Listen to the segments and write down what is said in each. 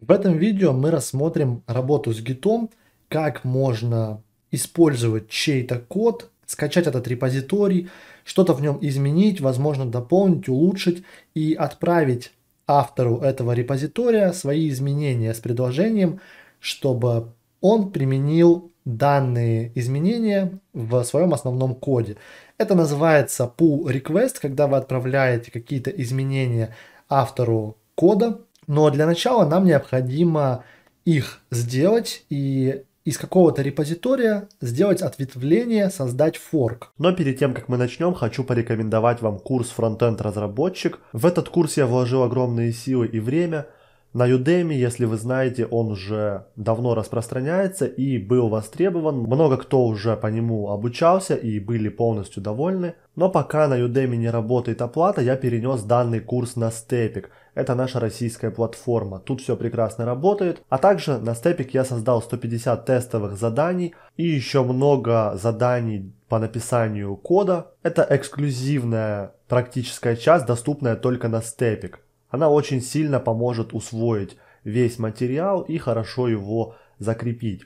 В этом видео мы рассмотрим работу с гитом, как можно использовать чей-то код, скачать этот репозиторий, что-то в нем изменить, возможно дополнить, улучшить и отправить автору этого репозитория свои изменения с предложением, чтобы он применил данные изменения в своем основном коде. Это называется pull request, когда вы отправляете какие-то изменения автору кода, но для начала нам необходимо их сделать и из какого-то репозитория сделать ответвление, создать форк. Но перед тем, как мы начнем, хочу порекомендовать вам курс Frontend разработчик. В этот курс я вложил огромные силы и время. На Udemy, если вы знаете, он уже давно распространяется и был востребован. Много кто уже по нему обучался и были полностью довольны. Но пока на Udemy не работает оплата, я перенес данный курс на Степик. Это наша российская платформа. Тут все прекрасно работает. А также на Степик я создал 150 тестовых заданий и еще много заданий по написанию кода. Это эксклюзивная практическая часть, доступная только на Степик. Она очень сильно поможет усвоить весь материал и хорошо его закрепить.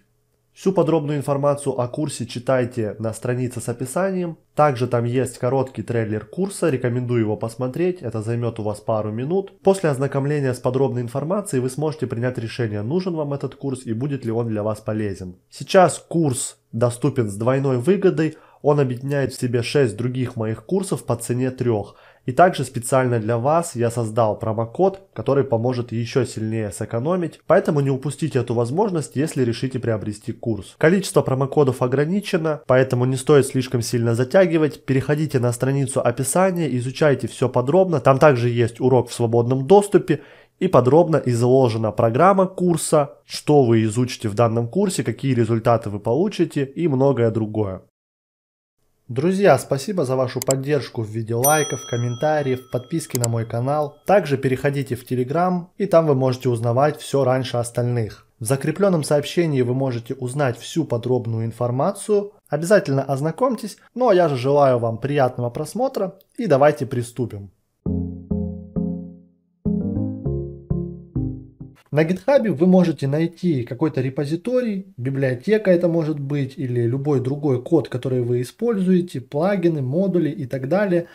Всю подробную информацию о курсе читайте на странице с описанием. Также там есть короткий трейлер курса, рекомендую его посмотреть, это займет у вас пару минут. После ознакомления с подробной информацией вы сможете принять решение, нужен вам этот курс и будет ли он для вас полезен. Сейчас курс доступен с двойной выгодой, он объединяет в себе 6 других моих курсов по цене 3. И также специально для вас я создал промокод, который поможет еще сильнее сэкономить, поэтому не упустите эту возможность, если решите приобрести курс. Количество промокодов ограничено, поэтому не стоит слишком сильно затягивать. Переходите на страницу описания, изучайте все подробно. Там также есть урок в свободном доступе и подробно изложена программа курса, что вы изучите в данном курсе, какие результаты вы получите и многое другое. Друзья, спасибо за вашу поддержку в виде лайков, комментариев, подписки на мой канал. Также переходите в Телеграм, и там вы можете узнавать все раньше остальных. В закрепленном сообщении вы можете узнать всю подробную информацию. Обязательно ознакомьтесь. Ну а я же желаю вам приятного просмотра и давайте приступим. На GitHub вы можете найти какой-то репозиторий, библиотека это может быть, или любой другой код, который вы используете, плагины, модули и так далее.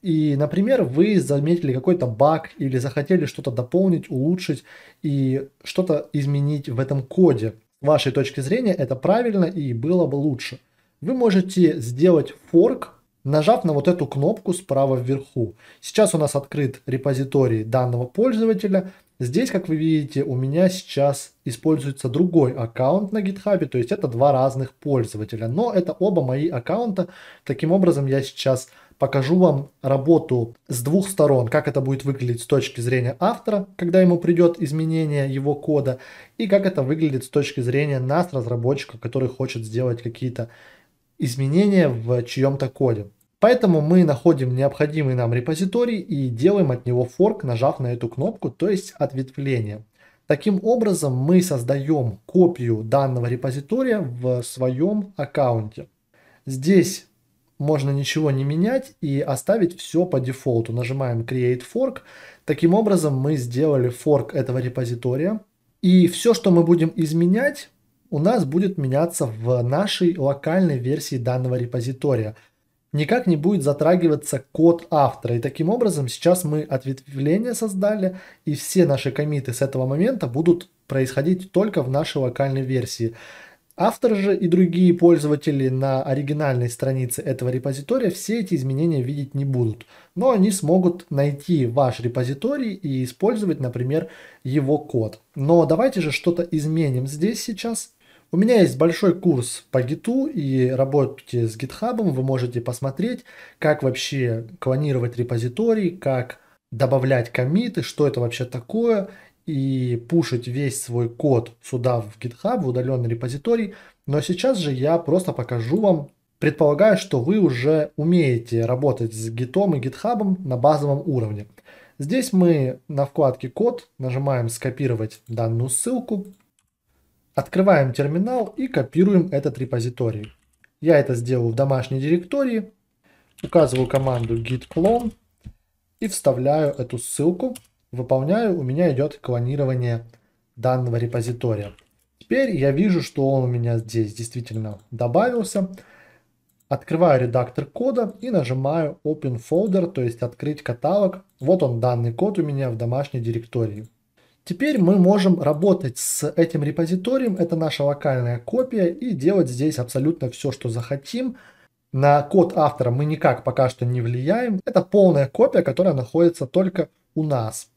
И, например, вы заметили какой-то баг или захотели что-то дополнить, улучшить и что-то изменить в этом коде. С вашей точки зрения это правильно и было бы лучше. Вы можете сделать форк, нажав на вот эту кнопку справа вверху. Сейчас у нас открыт репозиторий данного пользователя, Здесь, как вы видите, у меня сейчас используется другой аккаунт на GitHub, то есть это два разных пользователя, но это оба мои аккаунта. Таким образом, я сейчас покажу вам работу с двух сторон, как это будет выглядеть с точки зрения автора, когда ему придет изменение его кода, и как это выглядит с точки зрения нас, разработчика, который хочет сделать какие-то изменения в чьем-то коде. Поэтому мы находим необходимый нам репозиторий и делаем от него форк, нажав на эту кнопку, то есть ответвление. Таким образом мы создаем копию данного репозитория в своем аккаунте. Здесь можно ничего не менять и оставить все по дефолту. Нажимаем Create Fork. Таким образом мы сделали форк этого репозитория. И все, что мы будем изменять, у нас будет меняться в нашей локальной версии данного репозитория – никак не будет затрагиваться код автора. И таким образом сейчас мы ответвление создали, и все наши комиты с этого момента будут происходить только в нашей локальной версии. Автор же и другие пользователи на оригинальной странице этого репозитория все эти изменения видеть не будут, но они смогут найти ваш репозиторий и использовать, например, его код. Но давайте же что-то изменим здесь сейчас у меня есть большой курс по гиту и работе с гитхабом. Вы можете посмотреть, как вообще клонировать репозиторий, как добавлять комиты, что это вообще такое, и пушить весь свой код сюда в GitHub, в удаленный репозиторий. Но сейчас же я просто покажу вам, предполагаю, что вы уже умеете работать с гитом и гитхабом на базовом уровне. Здесь мы на вкладке «Код» нажимаем «Скопировать данную ссылку», Открываем терминал и копируем этот репозиторий. Я это сделал в домашней директории. Указываю команду git clone и вставляю эту ссылку. Выполняю, у меня идет клонирование данного репозитория. Теперь я вижу, что он у меня здесь действительно добавился. Открываю редактор кода и нажимаю Open Folder, то есть открыть каталог. Вот он, данный код у меня в домашней директории. Теперь мы можем работать с этим репозиторием, это наша локальная копия, и делать здесь абсолютно все, что захотим. На код автора мы никак пока что не влияем. Это полная копия, которая находится только у нас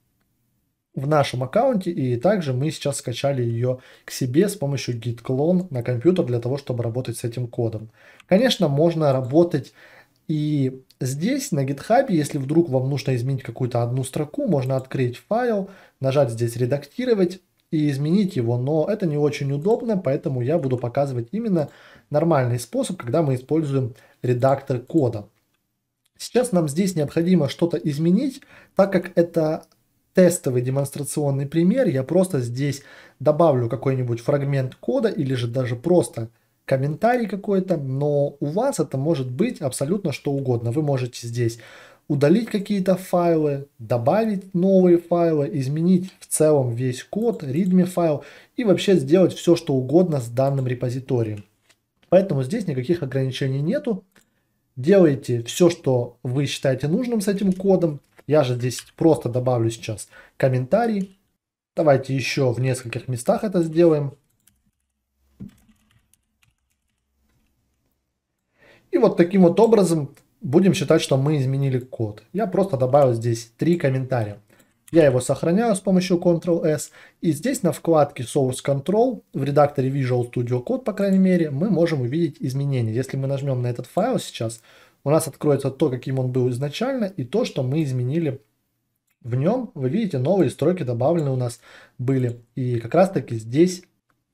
в нашем аккаунте, и также мы сейчас скачали ее к себе с помощью git clone на компьютер для того, чтобы работать с этим кодом. Конечно, можно работать и здесь на GitHub, если вдруг вам нужно изменить какую-то одну строку, можно открыть файл, нажать здесь «Редактировать», и изменить его, но это не очень удобно, поэтому я буду показывать именно нормальный способ, когда мы используем редактор кода. Сейчас нам здесь необходимо что-то изменить, так как это тестовый демонстрационный пример, я просто здесь добавлю какой-нибудь фрагмент кода или же даже просто комментарий какой-то, но у вас это может быть абсолютно что угодно. Вы можете здесь удалить какие-то файлы, добавить новые файлы, изменить в целом весь код, readme файл и вообще сделать все, что угодно с данным репозиторием. Поэтому здесь никаких ограничений нету. Делайте все, что вы считаете нужным с этим кодом. Я же здесь просто добавлю сейчас комментарий. Давайте еще в нескольких местах это сделаем. И вот таким вот образом будем считать, что мы изменили код. Я просто добавил здесь три комментария. Я его сохраняю с помощью Ctrl-S. И здесь на вкладке Source Control в редакторе Visual Studio Code, по крайней мере, мы можем увидеть изменения. Если мы нажмем на этот файл сейчас, у нас откроется то, каким он был изначально, и то, что мы изменили в нем. Вы видите, новые строки добавлены у нас были. И как раз таки здесь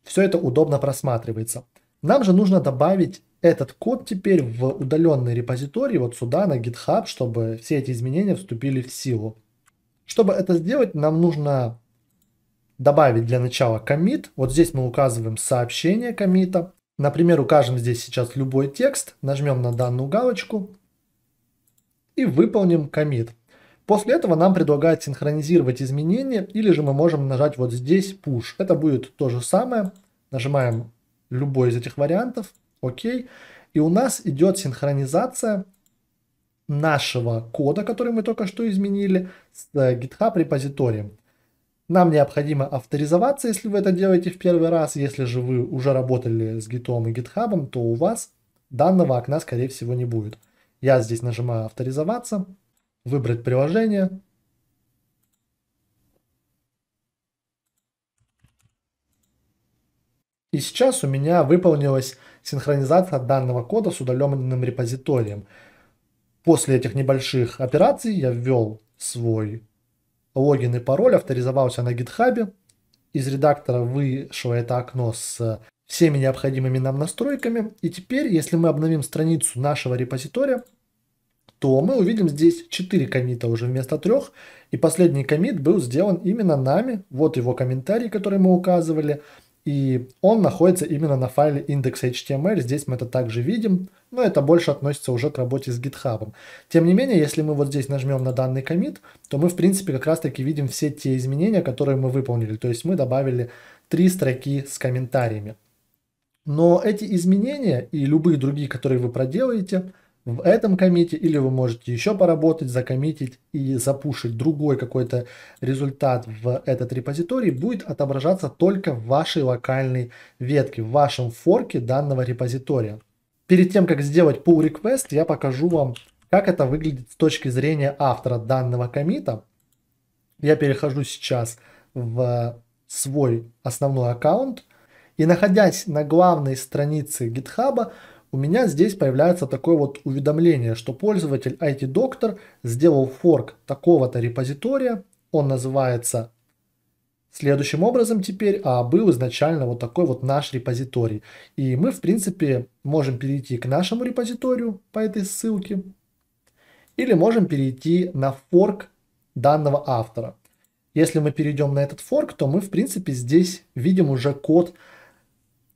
все это удобно просматривается. Нам же нужно добавить этот код теперь в удаленной репозитории, вот сюда, на GitHub, чтобы все эти изменения вступили в силу. Чтобы это сделать, нам нужно добавить для начала комит. Вот здесь мы указываем сообщение комита. Например, укажем здесь сейчас любой текст, нажмем на данную галочку и выполним комит. После этого нам предлагают синхронизировать изменения, или же мы можем нажать вот здесь push. Это будет то же самое. Нажимаем любой из этих вариантов Окей. И у нас идет синхронизация нашего кода, который мы только что изменили, с э, GitHub репозиторием. Нам необходимо авторизоваться, если вы это делаете в первый раз. Если же вы уже работали с Gitом и GitHubом, то у вас данного окна, скорее всего, не будет. Я здесь нажимаю «Авторизоваться», «Выбрать приложение», И сейчас у меня выполнилось синхронизация данного кода с удаленным репозиторием. После этих небольших операций я ввел свой логин и пароль, авторизовался на GitHub. Из редактора вышло это окно с всеми необходимыми нам настройками. И теперь, если мы обновим страницу нашего репозитория, то мы увидим здесь 4 комита уже вместо 3. И последний комит был сделан именно нами. Вот его комментарий, который мы указывали и он находится именно на файле index.html, здесь мы это также видим, но это больше относится уже к работе с GitHub. Тем не менее, если мы вот здесь нажмем на данный комит, то мы в принципе как раз таки видим все те изменения, которые мы выполнили, то есть мы добавили три строки с комментариями. Но эти изменения и любые другие, которые вы проделаете, в этом комите, или вы можете еще поработать, закоммитить и запушить другой какой-то результат в этот репозиторий, будет отображаться только в вашей локальной ветке, в вашем форке данного репозитория. Перед тем, как сделать pull request, я покажу вам, как это выглядит с точки зрения автора данного комита. Я перехожу сейчас в свой основной аккаунт, и находясь на главной странице GitHub, у меня здесь появляется такое вот уведомление, что пользователь IT-доктор сделал форк такого-то репозитория, он называется следующим образом теперь, а был изначально вот такой вот наш репозиторий. И мы, в принципе, можем перейти к нашему репозиторию по этой ссылке, или можем перейти на форк данного автора. Если мы перейдем на этот форк, то мы, в принципе, здесь видим уже код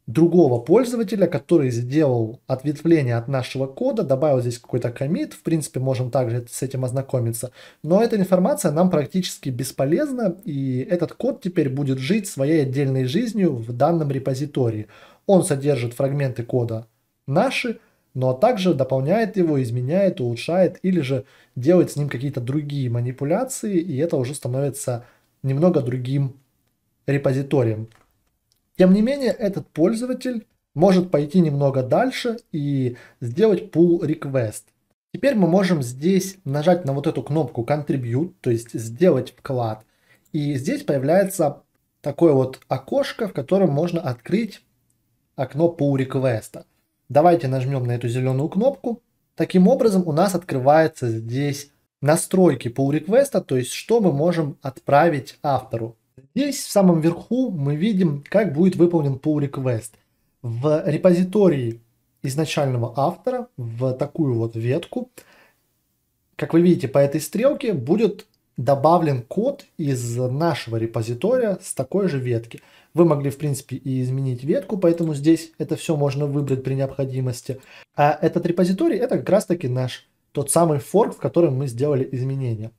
другого пользователя, который сделал ответвление от нашего кода, добавил здесь какой-то комит, в принципе, можем также с этим ознакомиться. Но эта информация нам практически бесполезна, и этот код теперь будет жить своей отдельной жизнью в данном репозитории. Он содержит фрагменты кода наши, но также дополняет его, изменяет, улучшает или же делает с ним какие-то другие манипуляции, и это уже становится немного другим репозиторием. Тем не менее, этот пользователь может пойти немного дальше и сделать pull request. Теперь мы можем здесь нажать на вот эту кнопку contribute, то есть сделать вклад. И здесь появляется такое вот окошко, в котором можно открыть окно pull request. Давайте нажмем на эту зеленую кнопку. Таким образом у нас открывается здесь настройки pull request, то есть что мы можем отправить автору. Здесь в самом верху мы видим, как будет выполнен pull request. В репозитории изначального автора, в такую вот ветку, как вы видите по этой стрелке, будет добавлен код из нашего репозитория с такой же ветки. Вы могли, в принципе, и изменить ветку, поэтому здесь это все можно выбрать при необходимости. А этот репозиторий – это как раз-таки наш тот самый форк, в котором мы сделали изменения.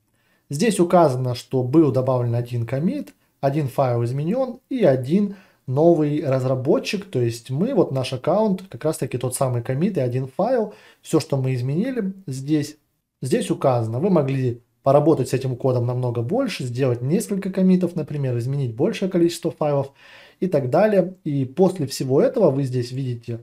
Здесь указано, что был добавлен один комит – один файл изменен и один новый разработчик, то есть мы, вот наш аккаунт, как раз таки тот самый комит и один файл, все, что мы изменили здесь, здесь указано. Вы могли поработать с этим кодом намного больше, сделать несколько комитов, например, изменить большее количество файлов и так далее. И после всего этого вы здесь видите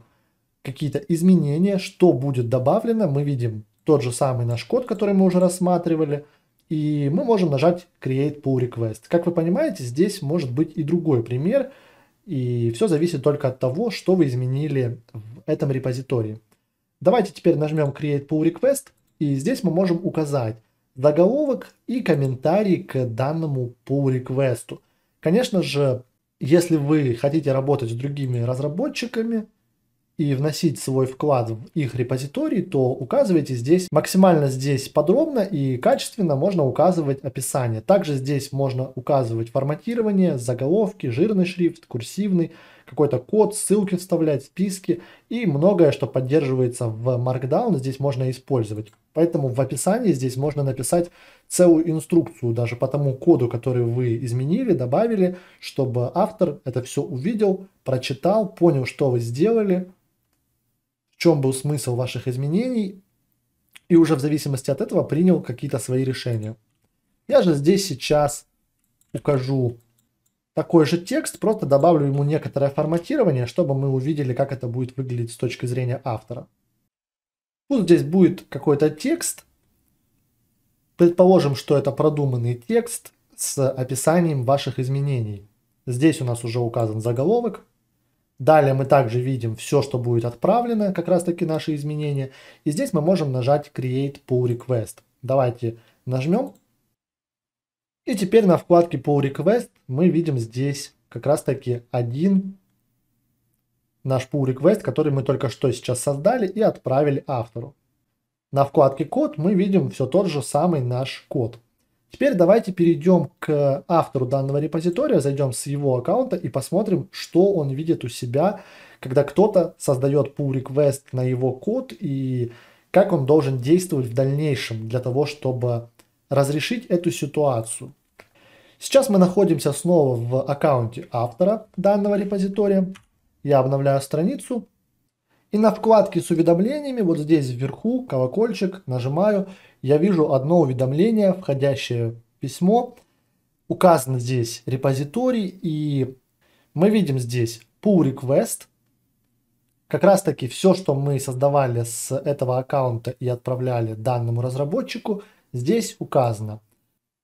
какие-то изменения, что будет добавлено. Мы видим тот же самый наш код, который мы уже рассматривали – и мы можем нажать Create Pull Request. Как вы понимаете, здесь может быть и другой пример. И все зависит только от того, что вы изменили в этом репозитории. Давайте теперь нажмем Create Pull Request. И здесь мы можем указать заголовок и комментарий к данному pull request. Конечно же, если вы хотите работать с другими разработчиками, и вносить свой вклад в их репозиторий, то указывайте здесь, максимально здесь подробно и качественно можно указывать описание. Также здесь можно указывать форматирование, заголовки, жирный шрифт, курсивный, какой-то код, ссылки вставлять, списки и многое, что поддерживается в Markdown, здесь можно использовать. Поэтому в описании здесь можно написать целую инструкцию даже по тому коду, который вы изменили, добавили, чтобы автор это все увидел, прочитал, понял, что вы сделали, чем был смысл ваших изменений, и уже в зависимости от этого принял какие-то свои решения. Я же здесь сейчас укажу такой же текст, просто добавлю ему некоторое форматирование, чтобы мы увидели, как это будет выглядеть с точки зрения автора. Вот здесь будет какой-то текст. Предположим, что это продуманный текст с описанием ваших изменений. Здесь у нас уже указан заголовок, Далее мы также видим все, что будет отправлено, как раз таки наши изменения. И здесь мы можем нажать Create Pull Request. Давайте нажмем. И теперь на вкладке Pull Request мы видим здесь как раз таки один наш pull request, который мы только что сейчас создали и отправили автору. На вкладке код мы видим все тот же самый наш код. Теперь давайте перейдем к автору данного репозитория, зайдем с его аккаунта и посмотрим, что он видит у себя, когда кто-то создает pull request на его код и как он должен действовать в дальнейшем для того, чтобы разрешить эту ситуацию. Сейчас мы находимся снова в аккаунте автора данного репозитория. Я обновляю страницу и на вкладке с уведомлениями, вот здесь вверху, колокольчик, нажимаю, я вижу одно уведомление, входящее письмо. Указан здесь репозиторий, и мы видим здесь pull request. Как раз таки все, что мы создавали с этого аккаунта и отправляли данному разработчику, здесь указано.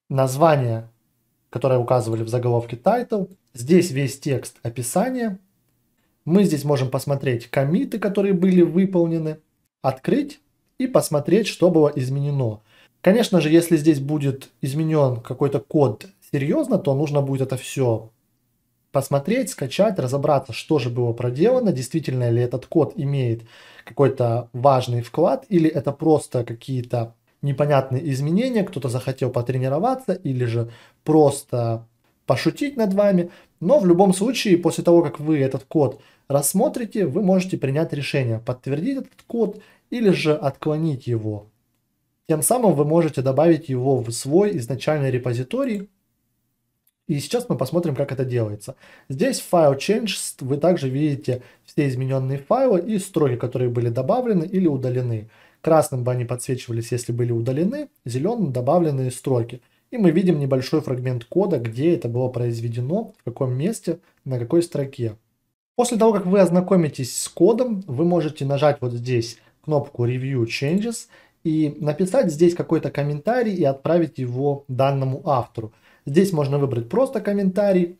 Название, которое указывали в заголовке title, здесь весь текст описания, мы здесь можем посмотреть комиты, которые были выполнены, открыть и посмотреть, что было изменено. Конечно же, если здесь будет изменен какой-то код серьезно, то нужно будет это все посмотреть, скачать, разобраться, что же было проделано, действительно ли этот код имеет какой-то важный вклад, или это просто какие-то непонятные изменения, кто-то захотел потренироваться, или же просто пошутить над вами. Но в любом случае, после того, как вы этот код рассмотрите, вы можете принять решение, подтвердить этот код или же отклонить его. Тем самым вы можете добавить его в свой изначальный репозиторий. И сейчас мы посмотрим, как это делается. Здесь файл changes вы также видите все измененные файлы и строки, которые были добавлены или удалены. Красным бы они подсвечивались, если были удалены, зеленым добавленные строки. И мы видим небольшой фрагмент кода, где это было произведено, в каком месте, на какой строке. После того, как вы ознакомитесь с кодом, вы можете нажать вот здесь кнопку Review Changes и написать здесь какой-то комментарий и отправить его данному автору. Здесь можно выбрать просто комментарий,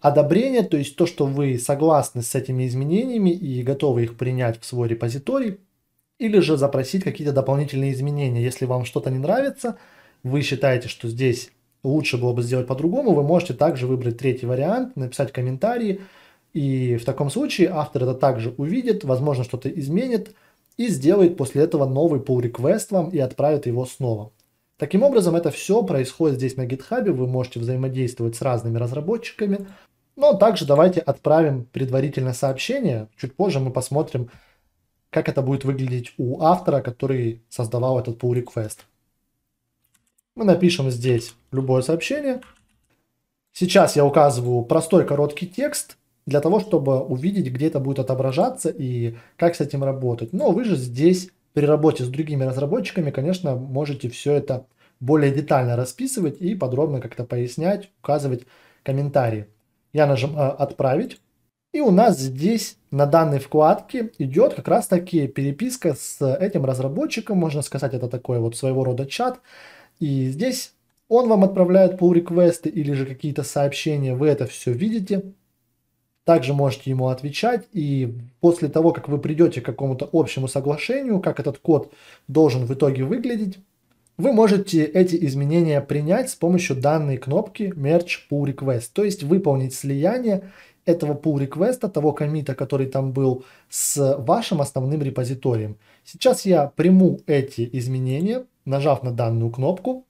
одобрение, то есть то, что вы согласны с этими изменениями и готовы их принять в свой репозиторий, или же запросить какие-то дополнительные изменения. Если вам что-то не нравится, вы считаете, что здесь лучше было бы сделать по-другому, вы можете также выбрать третий вариант, написать комментарии, и в таком случае автор это также увидит, возможно, что-то изменит и сделает после этого новый pull request вам и отправит его снова. Таким образом, это все происходит здесь на GitHub, вы можете взаимодействовать с разными разработчиками. Но ну, а также давайте отправим предварительное сообщение, чуть позже мы посмотрим, как это будет выглядеть у автора, который создавал этот pull request. Мы напишем здесь любое сообщение. Сейчас я указываю простой короткий текст, для того, чтобы увидеть, где это будет отображаться и как с этим работать. Но вы же здесь при работе с другими разработчиками, конечно, можете все это более детально расписывать и подробно как-то пояснять, указывать комментарии. Я нажимаю э, «Отправить». И у нас здесь на данной вкладке идет как раз таки переписка с этим разработчиком, можно сказать, это такой вот своего рода чат. И здесь он вам отправляет pull реквесты или же какие-то сообщения, вы это все видите также можете ему отвечать. И после того, как вы придете к какому-то общему соглашению, как этот код должен в итоге выглядеть, вы можете эти изменения принять с помощью данной кнопки Merge Pull Request, то есть выполнить слияние этого pull реквеста того комита, который там был, с вашим основным репозиторием. Сейчас я приму эти изменения, нажав на данную кнопку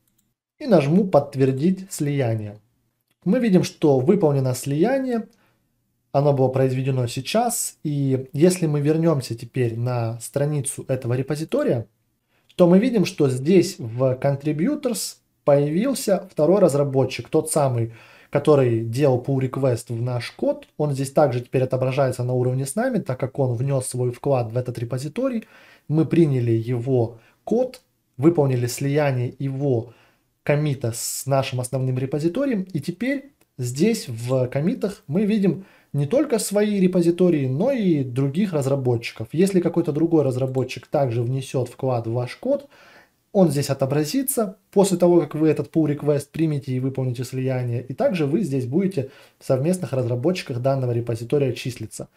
и нажму «Подтвердить слияние». Мы видим, что выполнено слияние, оно было произведено сейчас. И если мы вернемся теперь на страницу этого репозитория, то мы видим, что здесь в Contributors появился второй разработчик, тот самый, который делал pull request в наш код. Он здесь также теперь отображается на уровне с нами, так как он внес свой вклад в этот репозиторий. Мы приняли его код, выполнили слияние его комита с нашим основным репозиторием. И теперь здесь в комитах мы видим не только свои репозитории, но и других разработчиков. Если какой-то другой разработчик также внесет вклад в ваш код, он здесь отобразится после того, как вы этот pull request примете и выполните слияние. И также вы здесь будете в совместных разработчиках данного репозитория числиться.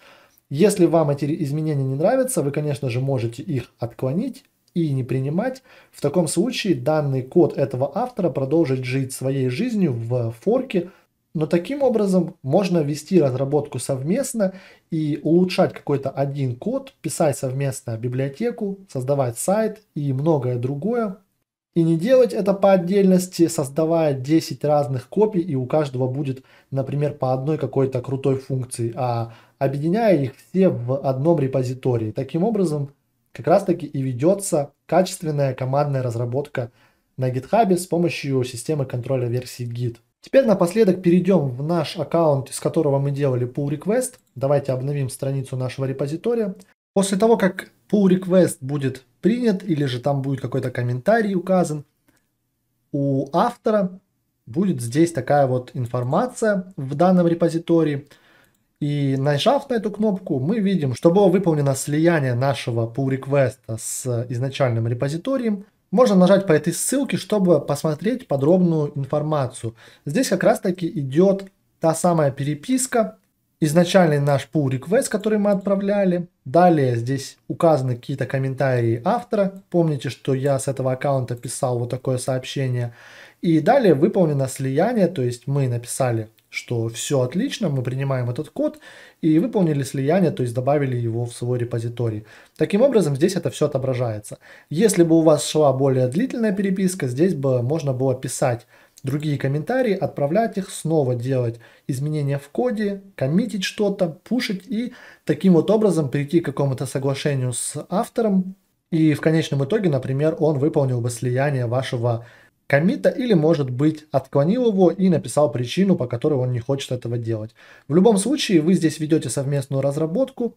Если вам эти изменения не нравятся, вы, конечно же, можете их отклонить и не принимать. В таком случае данный код этого автора продолжит жить своей жизнью в форке, но таким образом можно вести разработку совместно и улучшать какой-то один код, писать совместно библиотеку, создавать сайт и многое другое. И не делать это по отдельности, создавая 10 разных копий, и у каждого будет, например, по одной какой-то крутой функции, а объединяя их все в одном репозитории. Таким образом, как раз таки и ведется качественная командная разработка на GitHub с помощью системы контроля версий Git. Теперь напоследок перейдем в наш аккаунт, из которого мы делали pull request. Давайте обновим страницу нашего репозитория. После того, как pull request будет принят или же там будет какой-то комментарий указан, у автора будет здесь такая вот информация в данном репозитории. И нажав на эту кнопку, мы видим, что было выполнено слияние нашего pull request с изначальным репозиторием. Можно нажать по этой ссылке, чтобы посмотреть подробную информацию. Здесь как раз таки идет та самая переписка, изначальный наш pull request, который мы отправляли. Далее здесь указаны какие-то комментарии автора. Помните, что я с этого аккаунта писал вот такое сообщение. И далее выполнено слияние, то есть мы написали что все отлично, мы принимаем этот код и выполнили слияние, то есть добавили его в свой репозиторий. Таким образом, здесь это все отображается. Если бы у вас шла более длительная переписка, здесь бы можно было писать другие комментарии, отправлять их, снова делать изменения в коде, коммитить что-то, пушить и таким вот образом прийти к какому-то соглашению с автором. И в конечном итоге, например, он выполнил бы слияние вашего комита или, может быть, отклонил его и написал причину, по которой он не хочет этого делать. В любом случае, вы здесь ведете совместную разработку.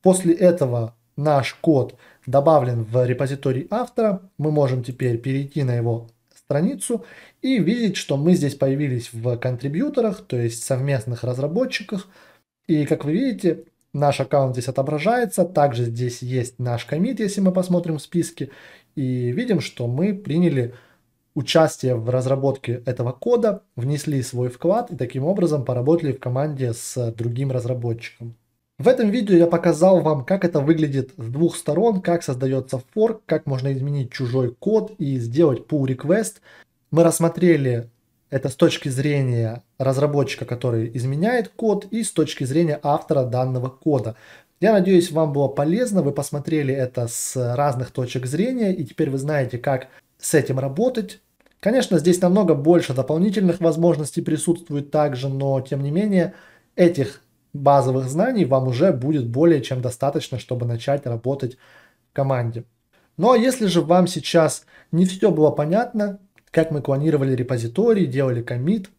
После этого наш код добавлен в репозиторий автора. Мы можем теперь перейти на его страницу и видеть, что мы здесь появились в контрибьюторах, то есть совместных разработчиках. И как вы видите, наш аккаунт здесь отображается. Также здесь есть наш комит, если мы посмотрим в списке. И видим, что мы приняли участие в разработке этого кода, внесли свой вклад и таким образом поработали в команде с другим разработчиком. В этом видео я показал вам, как это выглядит с двух сторон, как создается форк, как можно изменить чужой код и сделать pull request. Мы рассмотрели это с точки зрения разработчика, который изменяет код, и с точки зрения автора данного кода. Я надеюсь, вам было полезно, вы посмотрели это с разных точек зрения, и теперь вы знаете, как с этим работать, Конечно, здесь намного больше дополнительных возможностей присутствует также, но тем не менее этих базовых знаний вам уже будет более чем достаточно, чтобы начать работать в команде. Но ну, а если же вам сейчас не все было понятно, как мы клонировали репозиторий, делали комит,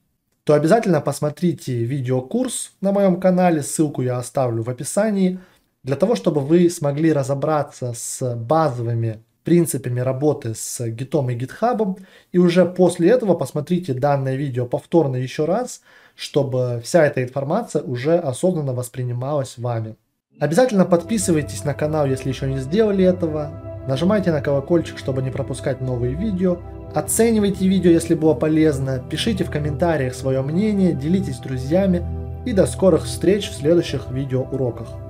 то обязательно посмотрите видеокурс на моем канале, ссылку я оставлю в описании, для того, чтобы вы смогли разобраться с базовыми принципами работы с гитом и гитхабом. И уже после этого посмотрите данное видео повторно еще раз, чтобы вся эта информация уже осознанно воспринималась вами. Обязательно подписывайтесь на канал, если еще не сделали этого. Нажимайте на колокольчик, чтобы не пропускать новые видео. Оценивайте видео, если было полезно. Пишите в комментариях свое мнение, делитесь с друзьями. И до скорых встреч в следующих видеоуроках. уроках.